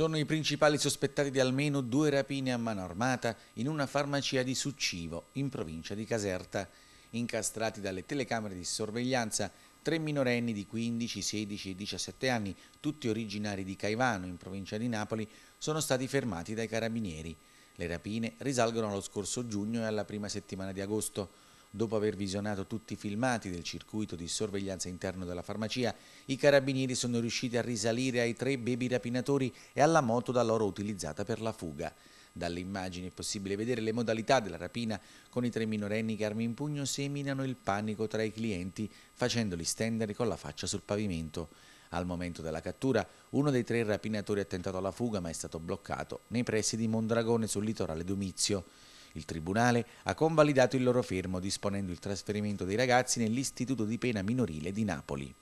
Sono i principali sospettati di almeno due rapine a mano armata in una farmacia di Succivo, in provincia di Caserta. Incastrati dalle telecamere di sorveglianza, tre minorenni di 15, 16 e 17 anni, tutti originari di Caivano, in provincia di Napoli, sono stati fermati dai carabinieri. Le rapine risalgono allo scorso giugno e alla prima settimana di agosto. Dopo aver visionato tutti i filmati del circuito di sorveglianza interno della farmacia, i carabinieri sono riusciti a risalire ai tre baby rapinatori e alla moto da loro utilizzata per la fuga. Dalle immagini è possibile vedere le modalità della rapina con i tre minorenni che armi in pugno seminano il panico tra i clienti facendoli stendere con la faccia sul pavimento. Al momento della cattura, uno dei tre rapinatori ha tentato la fuga ma è stato bloccato nei pressi di Mondragone sul litorale Domizio. Il Tribunale ha convalidato il loro fermo disponendo il trasferimento dei ragazzi nell'Istituto di Pena Minorile di Napoli.